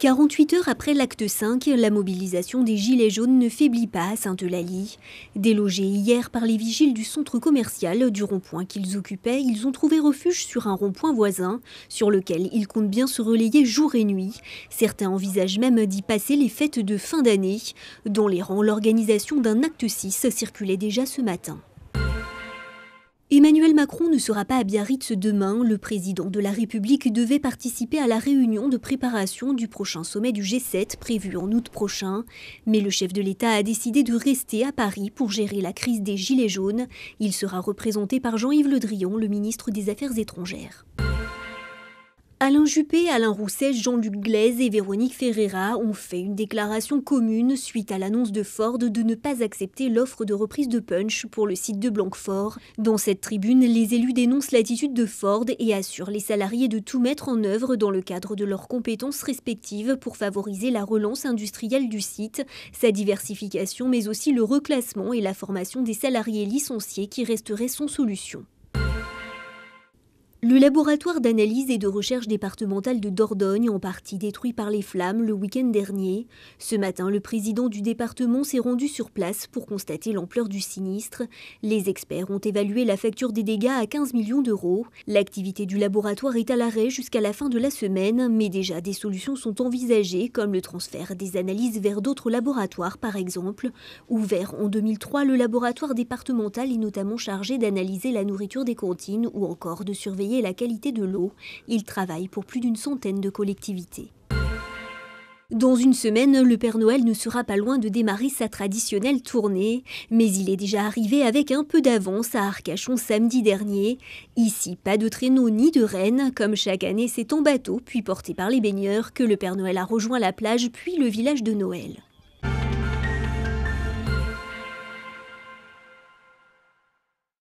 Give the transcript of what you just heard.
48 heures après l'acte 5, la mobilisation des Gilets jaunes ne faiblit pas à saint eulalie Délogés hier par les vigiles du centre commercial du rond-point qu'ils occupaient, ils ont trouvé refuge sur un rond-point voisin, sur lequel ils comptent bien se relayer jour et nuit. Certains envisagent même d'y passer les fêtes de fin d'année. dont les rangs, l'organisation d'un acte 6 circulait déjà ce matin. Emmanuel Macron ne sera pas à Biarritz demain. Le président de la République devait participer à la réunion de préparation du prochain sommet du G7 prévu en août prochain. Mais le chef de l'État a décidé de rester à Paris pour gérer la crise des Gilets jaunes. Il sera représenté par Jean-Yves Le Drian, le ministre des Affaires étrangères. Alain Juppé, Alain Rousset, Jean-Luc Glaise et Véronique Ferreira ont fait une déclaration commune suite à l'annonce de Ford de ne pas accepter l'offre de reprise de Punch pour le site de Blanquefort. Dans cette tribune, les élus dénoncent l'attitude de Ford et assurent les salariés de tout mettre en œuvre dans le cadre de leurs compétences respectives pour favoriser la relance industrielle du site, sa diversification mais aussi le reclassement et la formation des salariés licenciés qui resteraient sans solution. Le laboratoire d'analyse et de recherche départementale de Dordogne, en partie détruit par les flammes le week-end dernier, ce matin, le président du département s'est rendu sur place pour constater l'ampleur du sinistre. Les experts ont évalué la facture des dégâts à 15 millions d'euros. L'activité du laboratoire est à l'arrêt jusqu'à la fin de la semaine, mais déjà des solutions sont envisagées, comme le transfert des analyses vers d'autres laboratoires, par exemple. Ouvert en 2003, le laboratoire départemental est notamment chargé d'analyser la nourriture des cantines ou encore de surveiller la qualité de l'eau. Il travaille pour plus d'une centaine de collectivités. Dans une semaine, le Père Noël ne sera pas loin de démarrer sa traditionnelle tournée, mais il est déjà arrivé avec un peu d'avance à Arcachon samedi dernier. Ici, pas de traîneau ni de rennes, comme chaque année c'est en bateau, puis porté par les baigneurs, que le Père Noël a rejoint la plage puis le village de Noël.